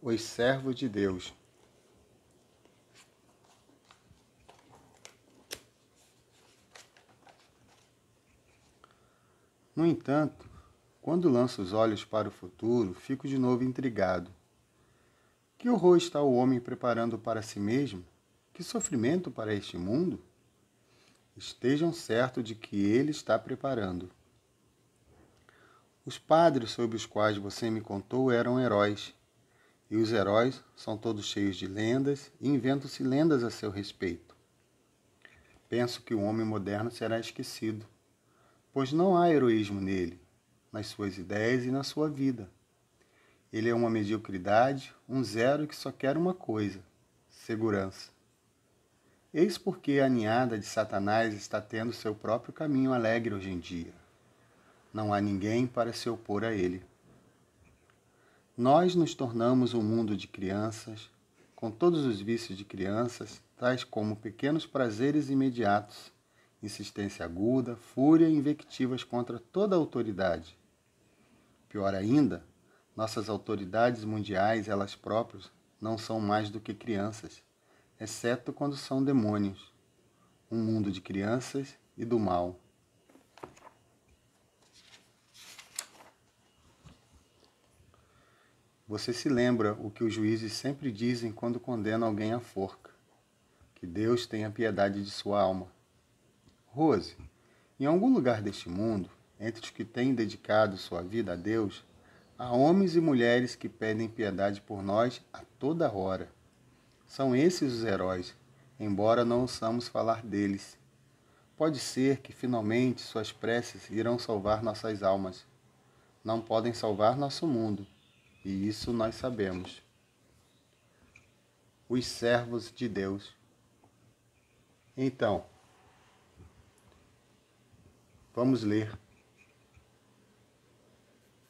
os servos de Deus. No entanto, quando lanço os olhos para o futuro, fico de novo intrigado. Que horror está o homem preparando para si mesmo? Que sofrimento para este mundo? Estejam certos de que ele está preparando. Os padres sobre os quais você me contou eram heróis e os heróis são todos cheios de lendas e inventam-se lendas a seu respeito. Penso que o homem moderno será esquecido, pois não há heroísmo nele, nas suas ideias e na sua vida. Ele é uma mediocridade, um zero que só quer uma coisa: segurança. Eis porque a ninhada de Satanás está tendo seu próprio caminho alegre hoje em dia. Não há ninguém para se opor a ele. Nós nos tornamos um mundo de crianças, com todos os vícios de crianças, tais como pequenos prazeres imediatos, insistência aguda, fúria e invectivas contra toda autoridade. Pior ainda, nossas autoridades mundiais, elas próprias, não são mais do que crianças, exceto quando são demônios. Um mundo de crianças e do mal. Você se lembra o que os juízes sempre dizem quando condenam alguém à forca: que Deus tenha piedade de sua alma. Rose, em algum lugar deste mundo, entre os que têm dedicado sua vida a Deus, há homens e mulheres que pedem piedade por nós a toda hora. São esses os heróis, embora não ouçamos falar deles. Pode ser que finalmente suas preces irão salvar nossas almas. Não podem salvar nosso mundo e isso nós sabemos. Os servos de Deus. Então, vamos ler